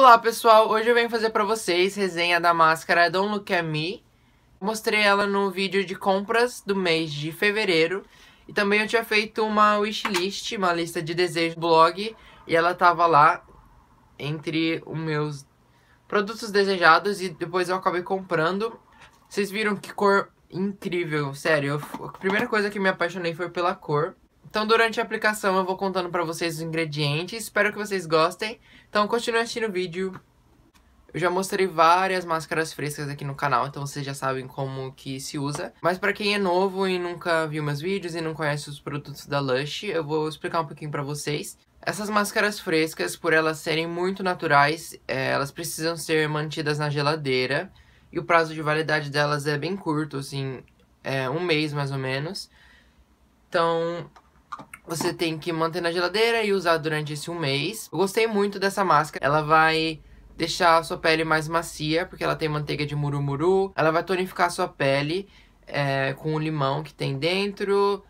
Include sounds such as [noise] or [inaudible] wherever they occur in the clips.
Olá pessoal, hoje eu venho fazer para vocês resenha da máscara Don't Look At Me. Mostrei ela no vídeo de compras do mês de fevereiro e também eu tinha feito uma wishlist, uma lista de desejos blog e ela tava lá entre os meus produtos desejados e depois eu acabei comprando. Vocês viram que cor incrível, sério. Eu, a primeira coisa que me apaixonei foi pela cor. Então, durante a aplicação, eu vou contando para vocês os ingredientes. Espero que vocês gostem. Então, continue assistindo o vídeo. Eu já mostrei várias máscaras frescas aqui no canal, então vocês já sabem como que se usa. Mas para quem é novo e nunca viu meus vídeos e não conhece os produtos da Lush, eu vou explicar um pouquinho para vocês. Essas máscaras frescas, por elas serem muito naturais, é, elas precisam ser mantidas na geladeira. E o prazo de validade delas é bem curto, assim, é um mês mais ou menos. Então, você tem que manter na geladeira e usar durante esse um mês. Eu gostei muito dessa máscara. Ela vai deixar a sua pele mais macia, porque ela tem manteiga de murumuru. Ela vai tonificar a sua pele é, com o limão que tem dentro.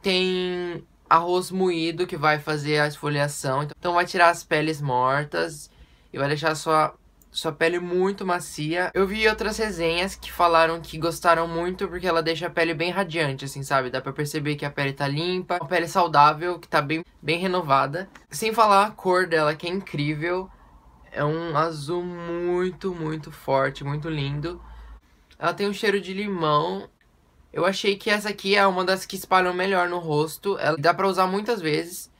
Tem arroz moído que vai fazer a esfoliação. Então vai tirar as peles mortas e vai deixar a sua sua pele muito macia. Eu vi outras resenhas que falaram que gostaram muito porque ela deixa a pele bem radiante, assim, sabe? Dá pra perceber que a pele tá limpa, a pele saudável, que tá bem, bem renovada. Sem falar a cor dela, que é incrível. É um azul muito, muito forte, muito lindo. Ela tem um cheiro de limão. Eu achei que essa aqui é uma das que espalham melhor no rosto. Ela dá pra usar muitas vezes.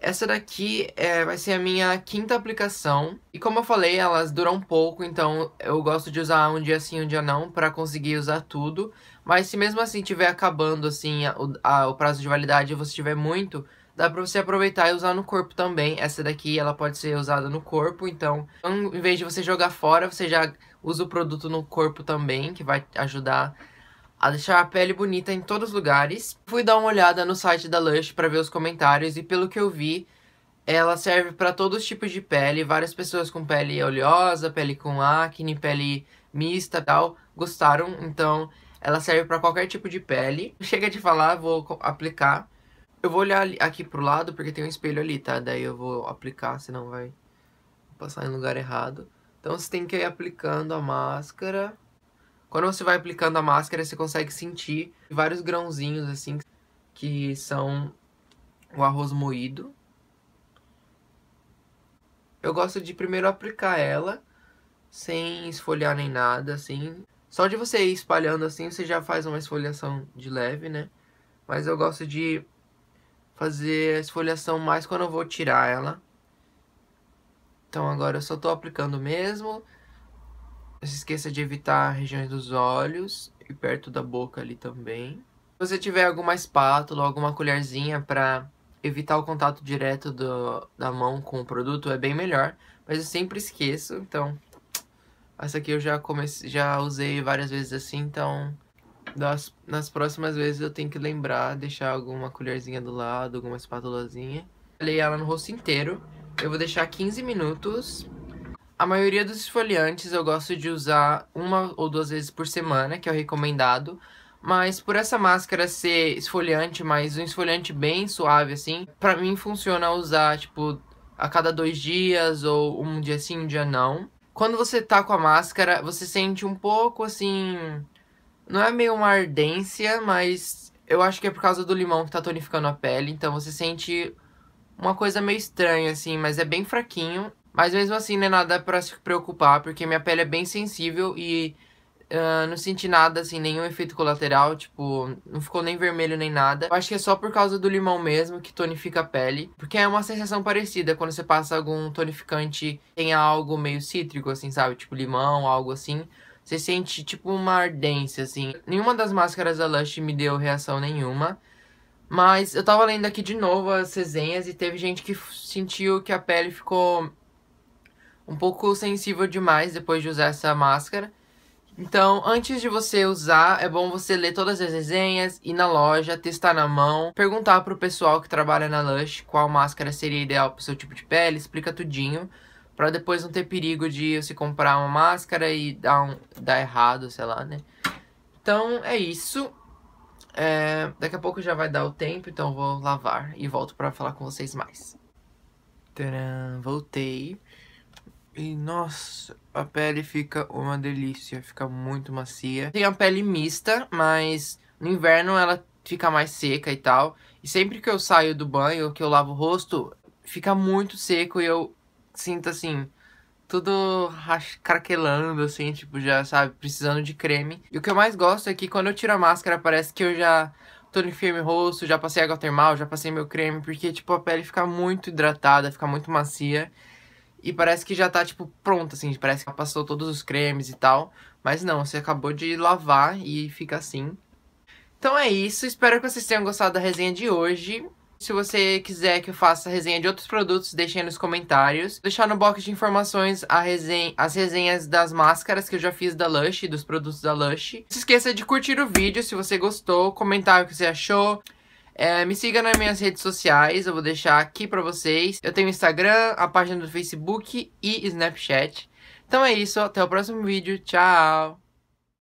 Essa daqui é, vai ser a minha quinta aplicação. E como eu falei, elas duram pouco, então eu gosto de usar um dia sim, um dia não, para conseguir usar tudo. Mas se mesmo assim tiver acabando assim a, a, o prazo de validade e você tiver muito, dá pra você aproveitar e usar no corpo também. Essa daqui, ela pode ser usada no corpo, então, então em vez de você jogar fora, você já usa o produto no corpo também, que vai ajudar a deixar a pele bonita em todos os lugares. Fui dar uma olhada no site da Lush para ver os comentários e pelo que eu vi, ela serve para todos os tipos de pele, várias pessoas com pele oleosa, pele com acne, pele mista, tal, gostaram, então ela serve para qualquer tipo de pele. [laughs] Chega de falar, vou aplicar. Eu vou olhar aqui pro lado porque tem um espelho ali, tá? Daí eu vou aplicar, senão vai passar em lugar errado. Então você tem que ir aplicando a máscara. Quando você vai aplicando a máscara, você consegue sentir vários grãozinhos assim, que são o arroz moído. Eu gosto de primeiro aplicar ela, sem esfoliar nem nada, assim. Só de você ir espalhando assim, você já faz uma esfoliação de leve, né? Mas eu gosto de fazer a esfoliação mais quando eu vou tirar ela. Então agora eu só tô aplicando mesmo. Não se esqueça de evitar regiões dos olhos e perto da boca ali também. Se você tiver alguma espátula, alguma colherzinha para evitar o contato direto do, da mão com o produto, é bem melhor. Mas eu sempre esqueço, então essa aqui eu já comecei, já usei várias vezes assim, então das, nas próximas vezes eu tenho que lembrar, deixar alguma colherzinha do lado, alguma espátulazinha. Falei ela no rosto inteiro. Eu vou deixar 15 minutos a maioria dos esfoliantes eu gosto de usar uma ou duas vezes por semana, que é o recomendado. Mas por essa máscara ser esfoliante, mas um esfoliante bem suave assim, pra mim funciona usar, tipo, a cada dois dias ou um dia sim, um dia não. Quando você tá com a máscara, você sente um pouco assim. Não é meio uma ardência, mas eu acho que é por causa do limão que tá tonificando a pele. Então você sente uma coisa meio estranha, assim, mas é bem fraquinho. Mas mesmo assim, não é nada para se preocupar, porque minha pele é bem sensível e uh, não senti nada, assim, nenhum efeito colateral, tipo, não ficou nem vermelho nem nada. Eu acho que é só por causa do limão mesmo que tonifica a pele, porque é uma sensação parecida quando você passa algum tonificante tem algo meio cítrico, assim, sabe? Tipo limão, algo assim. Você sente, tipo, uma ardência, assim. Nenhuma das máscaras da Lush me deu reação nenhuma. Mas eu tava lendo aqui de novo as resenhas e teve gente que sentiu que a pele ficou um pouco sensível demais depois de usar essa máscara. Então, antes de você usar, é bom você ler todas as resenhas, ir na loja, testar na mão, perguntar pro pessoal que trabalha na Lush qual máscara seria ideal pro seu tipo de pele, explica tudinho, para depois não ter perigo de você comprar uma máscara e dar, um, dar errado, sei lá, né? Então, é isso. É, daqui a pouco já vai dar o tempo, então vou lavar e volto para falar com vocês mais. Tcharam, voltei. E nossa, a pele fica uma delícia, fica muito macia. Tem a pele mista, mas no inverno ela fica mais seca e tal. E sempre que eu saio do banho, que eu lavo o rosto, fica muito seco e eu sinto assim, tudo craquelando, assim, tipo, já sabe, precisando de creme. E o que eu mais gosto é que quando eu tiro a máscara, parece que eu já tô no meu rosto, já passei água termal, já passei meu creme, porque, tipo, a pele fica muito hidratada, fica muito macia e parece que já tá, tipo, pronta, assim, parece que passou todos os cremes e tal. Mas não, você acabou de lavar e fica assim. Então é isso, espero que vocês tenham gostado da resenha de hoje. Se você quiser que eu faça resenha de outros produtos, deixe aí nos comentários. Vou deixar no box de informações resenha, as resenhas das máscaras que eu já fiz da Lush, dos produtos da Lush. Não se esqueça de curtir o vídeo se você gostou, comentar o que você achou. É, me siga nas minhas redes sociais, eu vou deixar aqui para vocês. Eu tenho Instagram, a página do Facebook e Snapchat. Então é isso, até o próximo vídeo. Tchau!